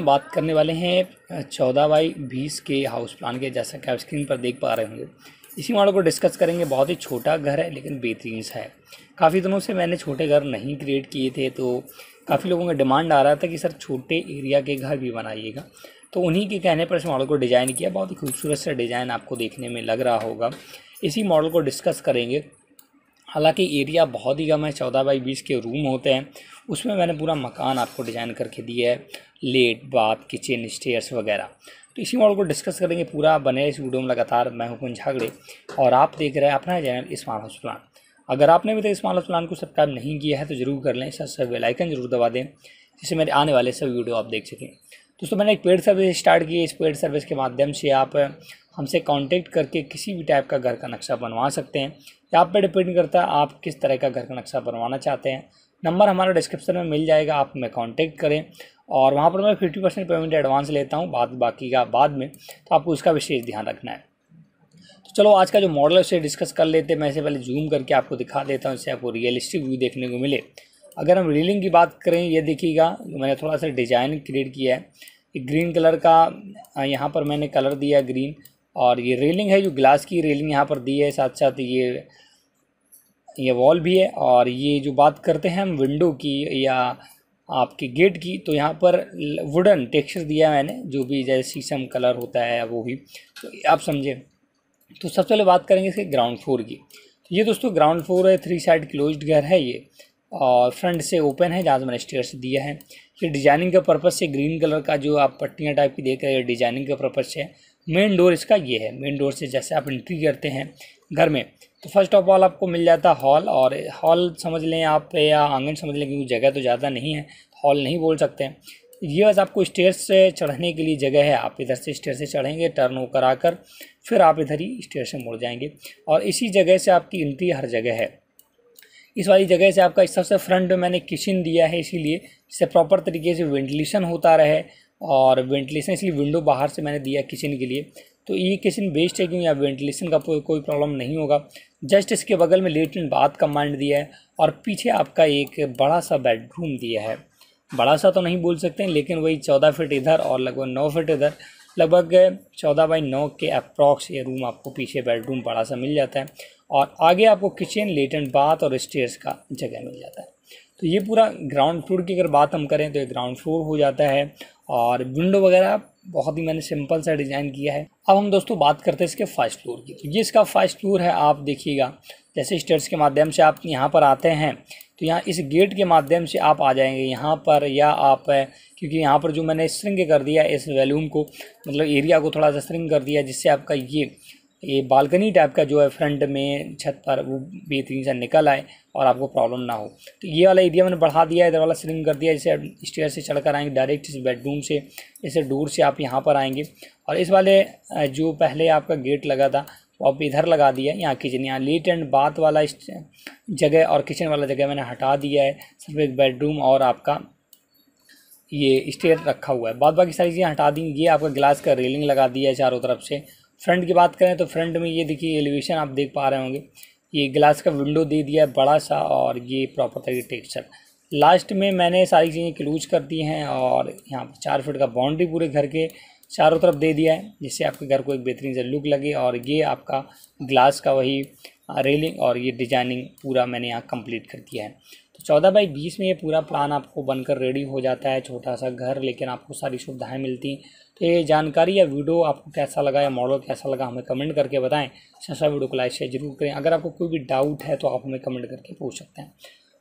बात करने वाले हैं चौदह बाई बीस के हाउस प्लान के जैसा कि आप स्क्रीन पर देख पा रहे होंगे इसी मॉडल को डिस्कस करेंगे बहुत ही छोटा घर है लेकिन बेहतरीन सा है काफ़ी दिनों से मैंने छोटे घर नहीं क्रिएट किए थे तो काफ़ी लोगों का डिमांड आ रहा था कि सर छोटे एरिया के घर भी बनाइएगा तो उन्हीं के कहने पर इस मॉडल को डिज़ाइन किया बहुत ही खूबसूरत सा डिज़ाइन आपको देखने में लग रहा होगा इसी मॉडल को डिस्कस करेंगे हालांकि एरिया बहुत ही कम है चौदह बाई बीस के रूम होते हैं उसमें मैंने पूरा मकान आपको डिज़ाइन करके दिया है लेट बाथ किचन स्टेयर्स वगैरह तो इसी मॉडल को डिस्कस करेंगे पूरा बने इस वीडियो में लगातार मैं हुकुम झागड़े और आप देख रहे हैं अपना चैनल स्मार्ट हाउस प्लान अगर आपने अभी तक तो स्मार्ट हाउस प्लान को सब्सक्राइब नहीं किया है तो ज़रूर कर लें सर साथ बेलाइकन जरूर दबा दें जिससे मेरे आने वाले सब वीडियो आप देख सकें दोस्तों मैंने एक पेड सर्विस स्टार्ट की इस पेड सर्विस के माध्यम से आप हमसे कांटेक्ट करके किसी भी टाइप का घर का नक्शा बनवा सकते हैं या आप पे डिपेंड करता है आप किस तरह का घर का नक्शा बनवाना चाहते हैं नंबर हमारा डिस्क्रिप्शन में मिल जाएगा आप हमें कांटेक्ट करें और वहाँ पर मैं फिफ्टी परसेंट पेमेंट एडवांस लेता हूँ बाद बाकी का बाद में तो आपको उसका विशेष ध्यान रखना है तो चलो आज का जो मॉडल है उसे डिस्कस कर लेते हैं मैं इसे पहले जूम करके आपको दिखा देता हूँ इससे आपको रियलिस्टिक व्यू देखने को मिले अगर हम रीलिंग की बात करें ये देखिएगा मैंने थोड़ा सा डिजाइन क्रिएट किया है ग्रीन कलर का यहाँ पर मैंने कलर दिया ग्रीन और ये रेलिंग है जो ग्लास की रेलिंग यहाँ पर दी है साथ साथ ये ये वॉल भी है और ये जो बात करते हैं हम विंडो की या आपके गेट की तो यहाँ पर वुडन टेक्सचर दिया है मैंने जो भी जैसे शीशम कलर होता है वो ही तो आप समझें तो सबसे पहले बात करेंगे इसके ग्राउंड फ्लोर की तो ये दोस्तों ग्राउंड फ्लोर है थ्री साइड क्लोज्ड घर है ये और फ्रंट से ओपन है जहाँ से मैंने से दिया है ये डिजाइनिंग के पर्पज़ से ग्रीन कलर का जो आप पट्टियाँ टाइप की देख रहे हैं डिजाइनिंग के पर्पज़ से मेन डोर इसका ये है मेन डोर से जैसे आप एंट्री करते हैं घर में तो फर्स्ट ऑफ ऑल आपको मिल जाता है हॉल और हॉल समझ लें आप या आंगन समझ लें क्योंकि जगह तो ज़्यादा नहीं है हॉल नहीं बोल सकते हैं ये बस आपको स्टेयर से चढ़ने के लिए जगह है आप इधर से स्टेयर से चढ़ेंगे टर्न ओवर आकर फिर आप इधर ही स्टेयर से मुड़ जाएंगे और इसी जगह से आपकी एंट्री हर जगह है इस वाली जगह से आपका सबसे फ्रंट में मैंने किचन दिया है इसीलिए इससे प्रॉपर तरीके से वेंटिलेशन होता रहे और वेंटिलेशन इसलिए विंडो बाहर से मैंने दिया किचन के लिए तो ये किचन बेस्ट है क्योंकि यहाँ वेंटिलेशन का कोई प्रॉब्लम नहीं होगा जस्ट इसके बगल में लेटरिन बाथ कमांड दिया है और पीछे आपका एक बड़ा सा बेडरूम दिया है बड़ा सा तो नहीं बोल सकते हैं लेकिन वही चौदह फिट इधर और लगभग नौ फिट इधर लगभग चौदह बाई नौ के अप्रॉक्स ये रूम आपको पीछे बेडरूम बड़ा सा मिल जाता है और आगे आपको किचन लेटेंट बाथ और स्टेयर्स का जगह मिल जाता है तो ये पूरा ग्राउंड फ्लोर की अगर बात हम करें तो ये ग्राउंड फ्लोर हो जाता है और विंडो वगैरह बहुत ही मैंने सिंपल सा डिज़ाइन किया है अब हम दोस्तों बात करते हैं इसके फर्स्ट फ्लोर की तो ये इसका फर्स्ट फ्लोर है आप देखिएगा जैसे स्टेयर्स के माध्यम से आप यहाँ पर आते हैं तो यहाँ इस गेट के माध्यम से आप आ जाएंगे यहाँ पर या आप क्योंकि यहाँ पर जो मैंने स्ट्रिंग कर दिया इस वैल्यूम को मतलब एरिया को थोड़ा सा स्ट्रिंग कर दिया जिससे आपका ये ये बालकनी टाइप का जो है फ्रंट में छत पर वो बेहतरीन सा निकल आए और आपको प्रॉब्लम ना हो तो ये वाला एरिया मैंने बढ़ा दिया इधर वाला स्लिम कर दिया जैसे स्टेयर से चढ़कर आएंगे डायरेक्ट इस बेडरूम से इसे डोर से आप यहाँ पर आएंगे और इस वाले जो पहले आपका गेट लगा था वो आप इधर लगा दिया यहाँ किचन यहाँ लेट एंड बाथ वाला जगह और किचन वाला जगह मैंने हटा दिया है सिर्फ एक बेडरूम और आपका ये स्टेयर रखा हुआ है बाद बाकी सारी चीज़ें हटा दी ये आपका ग्लास का रेलिंग लगा दिया है चारों तरफ से फ्रंट की बात करें तो फ्रंट में ये देखिए एलिवेशन आप देख पा रहे होंगे ये ग्लास का विंडो दे दिया है बड़ा सा और ये प्रॉपर तरीके टेक्सचर लास्ट में मैंने सारी चीज़ें क्लूज कर दी हैं और यहाँ पर चार फीट का बाउंड्री पूरे घर के चारों तरफ दे दिया है जिससे आपके घर को एक बेहतरीन सा लुक लगे और ये आपका ग्लास का वही रेलिंग और ये डिजाइनिंग पूरा मैंने यहाँ कंप्लीट कर दिया है चौदह बाई बीस में ये पूरा प्लान आपको बनकर रेडी हो जाता है छोटा सा घर लेकिन आपको सारी सुविधाएँ मिलती तो ये जानकारी या वीडियो आपको कैसा लगा या मॉडल कैसा लगा हमें कमेंट करके बताएं सस्ता वीडियो को लाइक शेयर जरूर करें अगर आपको कोई भी डाउट है तो आप हमें कमेंट करके पूछ सकते हैं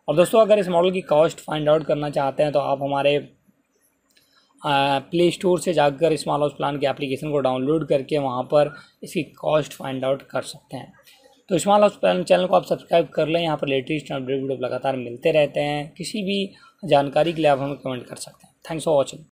और दोस्तों अगर इस मॉडल की कॉस्ट फाइंड आउट करना चाहते हैं तो आप हमारे प्ले स्टोर से जाकर इस हाउस प्लान के एप्लीकेशन को डाउनलोड करके वहाँ पर इसकी कॉस्ट फाइंड आउट कर सकते हैं तो स्मॉल हाउस चैनल को आप सब्सक्राइब कर लें यहाँ पर लेटेस्ट अपडेट वीडियो लगातार मिलते रहते हैं किसी भी जानकारी के लिए आप हमें कमेंट कर सकते हैं थैंक्स फॉर वॉचिंग